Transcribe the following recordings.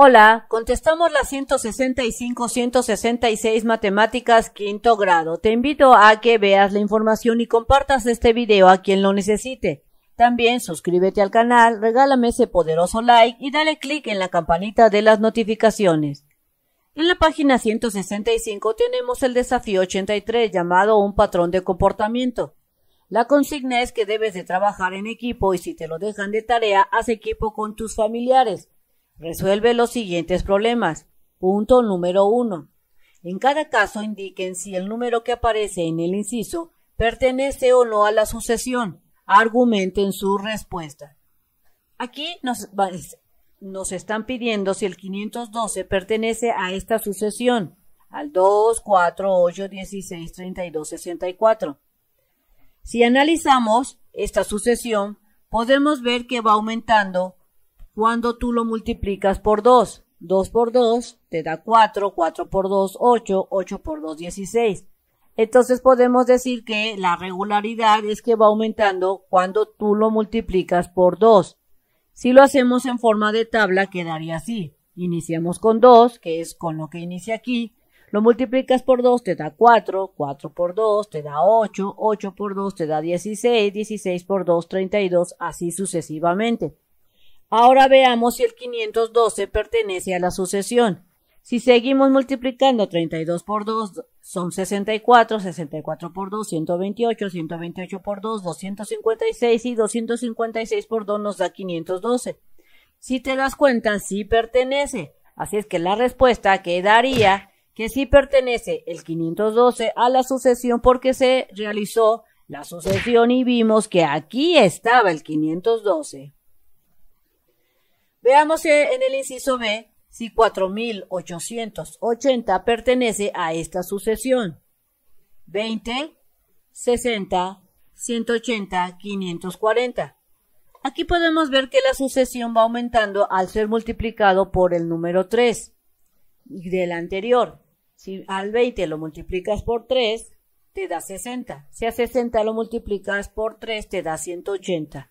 Hola, contestamos las 165-166 matemáticas quinto grado. Te invito a que veas la información y compartas este video a quien lo necesite. También suscríbete al canal, regálame ese poderoso like y dale clic en la campanita de las notificaciones. En la página 165 tenemos el desafío 83 llamado un patrón de comportamiento. La consigna es que debes de trabajar en equipo y si te lo dejan de tarea, haz equipo con tus familiares. Resuelve los siguientes problemas. Punto número 1. En cada caso indiquen si el número que aparece en el inciso pertenece o no a la sucesión. Argumenten su respuesta. Aquí nos, nos están pidiendo si el 512 pertenece a esta sucesión, al 2, 4, 8, 16, 32, 64. Si analizamos esta sucesión, podemos ver que va aumentando cuando tú lo multiplicas por 2. 2 por 2 te da 4, 4 por 2, 8, 8 por 2, 16. Entonces podemos decir que la regularidad es que va aumentando cuando tú lo multiplicas por 2. Si lo hacemos en forma de tabla quedaría así. Iniciamos con 2, que es con lo que inicia aquí. Lo multiplicas por 2 te da 4, 4 por 2 te da 8, 8 por 2 te da 16, 16 por 2, 32, así sucesivamente. Ahora veamos si el 512 pertenece a la sucesión. Si seguimos multiplicando 32 por 2 son 64, 64 por 2 128, 128 por 2 256 y 256 por 2 nos da 512. Si te das cuenta, sí pertenece. Así es que la respuesta quedaría que sí pertenece el 512 a la sucesión porque se realizó la sucesión y vimos que aquí estaba el 512. Veamos en el inciso B si 4.880 pertenece a esta sucesión. 20, 60, 180, 540. Aquí podemos ver que la sucesión va aumentando al ser multiplicado por el número 3 del anterior. Si al 20 lo multiplicas por 3, te da 60. Si a 60 lo multiplicas por 3, te da 180.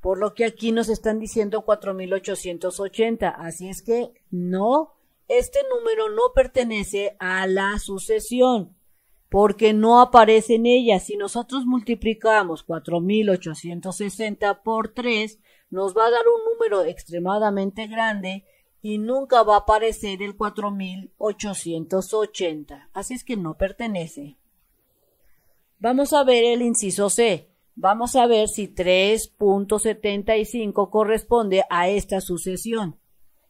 por lo que aquí nos están diciendo 4.880. Así es que no, este número no pertenece a la sucesión, porque no aparece en ella. Si nosotros multiplicamos 4.860 por 3, nos va a dar un número extremadamente grande y nunca va a aparecer el 4.880. Así es que no pertenece. Vamos a ver el inciso C. Vamos a ver si 3.75 corresponde a esta sucesión.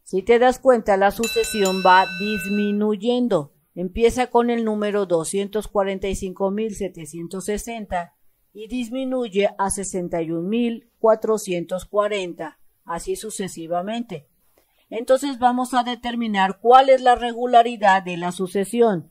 Si te das cuenta, la sucesión va disminuyendo. Empieza con el número 245.760 y disminuye a 61.440, así sucesivamente. Entonces vamos a determinar cuál es la regularidad de la sucesión.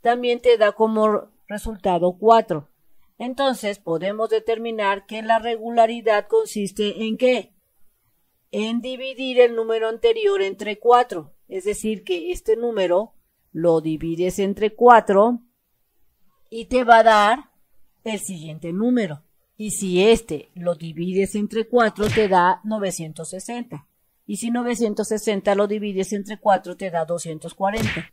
también te da como resultado 4. Entonces podemos determinar que la regularidad consiste en qué? En dividir el número anterior entre 4. Es decir, que este número lo divides entre 4 y te va a dar el siguiente número. Y si este lo divides entre 4 te da 960. Y si 960 lo divides entre 4 te da 240.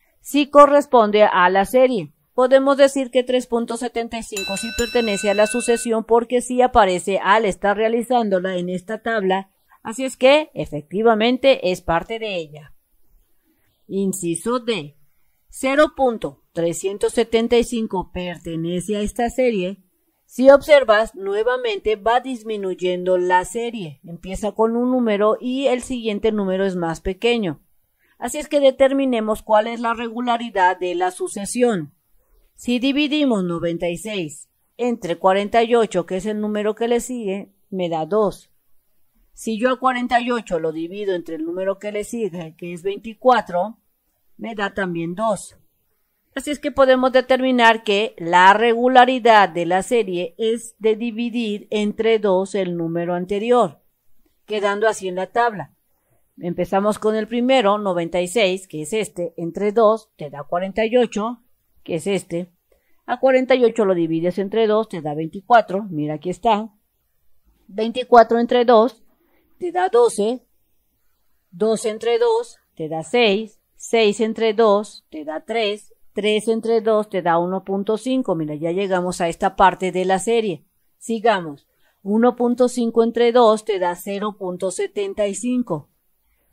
Si corresponde a la serie. Podemos decir que 3.75 sí pertenece a la sucesión porque sí aparece al estar realizándola en esta tabla, así es que efectivamente es parte de ella. Inciso D. 0.375 pertenece a esta serie. Si observas, nuevamente va disminuyendo la serie. Empieza con un número y el siguiente número es más pequeño. Así es que determinemos cuál es la regularidad de la sucesión. Si dividimos 96 entre 48, que es el número que le sigue, me da 2. Si yo a 48 lo divido entre el número que le sigue, que es 24, me da también 2. Así es que podemos determinar que la regularidad de la serie es de dividir entre 2 el número anterior, quedando así en la tabla. Empezamos con el primero, 96, que es este, entre 2 te da 48, que es este. A 48 lo divides entre 2, te da 24, mira aquí está. 24 entre 2 te da 12, 2 entre 2 te da 6, 6 entre 2 te da 3, 3 entre 2 te da 1.5, mira, ya llegamos a esta parte de la serie. Sigamos. 1.5 entre 2 te da 0.75.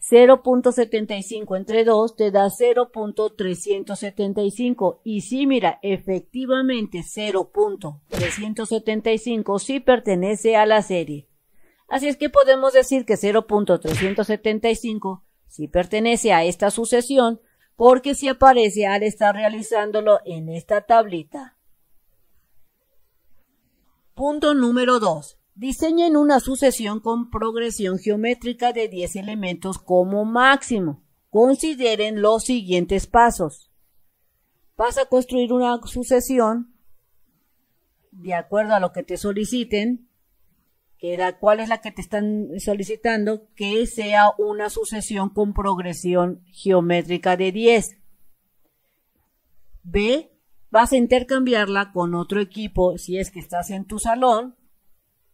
0.75 entre 2 te da 0.375. Y sí, mira, efectivamente 0.375 sí pertenece a la serie. Así es que podemos decir que 0.375 sí pertenece a esta sucesión porque si aparece al estar realizándolo en esta tablita. Punto número 2 diseñen una sucesión con progresión geométrica de 10 elementos como máximo. Consideren los siguientes pasos. Vas a construir una sucesión de acuerdo a lo que te soliciten, que era cuál es la que te están solicitando, que sea una sucesión con progresión geométrica de 10. B, vas a intercambiarla con otro equipo si es que estás en tu salón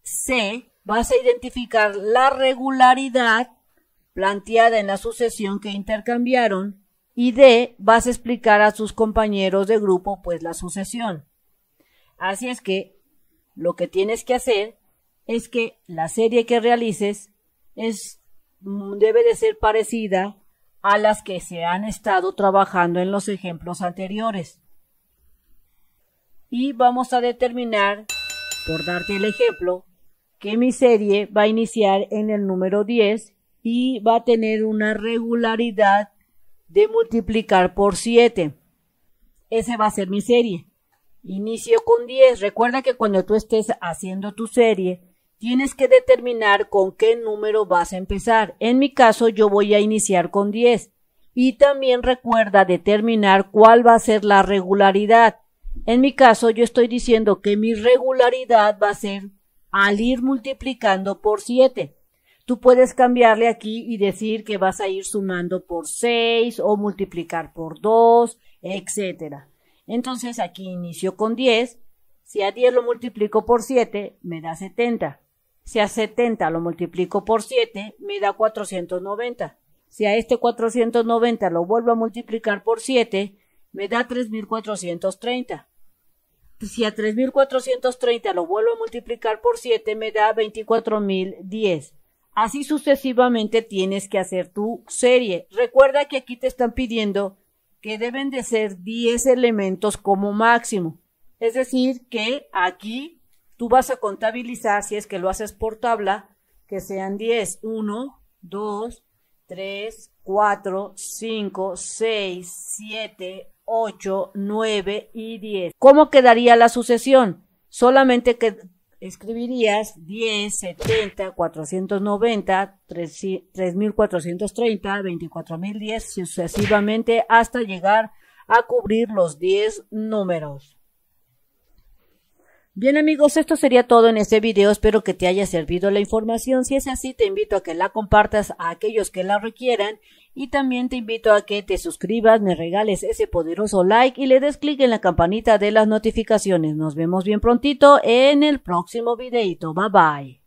C, vas a identificar la regularidad planteada en la sucesión que intercambiaron y D, vas a explicar a sus compañeros de grupo pues la sucesión. Así es que lo que tienes que hacer es que la serie que realices es, mm, debe de ser parecida a las que se han estado trabajando en los ejemplos anteriores. Y vamos a determinar, por darte el ejemplo, que mi serie va a iniciar en el número 10 y va a tener una regularidad de multiplicar por 7. Ese va a ser mi serie. Inicio con 10. Recuerda que cuando tú estés haciendo tu serie, tienes que determinar con qué número vas a empezar. En mi caso, yo voy a iniciar con 10. Y también recuerda determinar cuál va a ser la regularidad. En mi caso, yo estoy diciendo que mi regularidad va a ser al ir multiplicando por 7. Tú puedes cambiarle aquí y decir que vas a ir sumando por 6 o multiplicar por 2, etc. Entonces aquí inicio con 10. Si a 10 lo multiplico por 7, me da 70. Si a 70 lo multiplico por 7, me da 490. Si a este 490 lo vuelvo a multiplicar por 7, me da 3430 si a 3.430 lo vuelvo a multiplicar por 7, me da 24.010. Así sucesivamente tienes que hacer tu serie. Recuerda que aquí te están pidiendo que deben de ser 10 elementos como máximo. Es decir, que aquí tú vas a contabilizar, si es que lo haces por tabla, que sean 10. 1, 2, 3, 4, 5, 6, 7, 8, 9 y 10. ¿Cómo quedaría la sucesión? Solamente que escribirías 10, 70, 490, 3430, 24010 sucesivamente hasta llegar a cubrir los 10 números. Bien amigos, esto sería todo en este video, espero que te haya servido la información, si es así te invito a que la compartas a aquellos que la requieran y también te invito a que te suscribas, me regales ese poderoso like y le des clic en la campanita de las notificaciones. Nos vemos bien prontito en el próximo videito. Bye bye.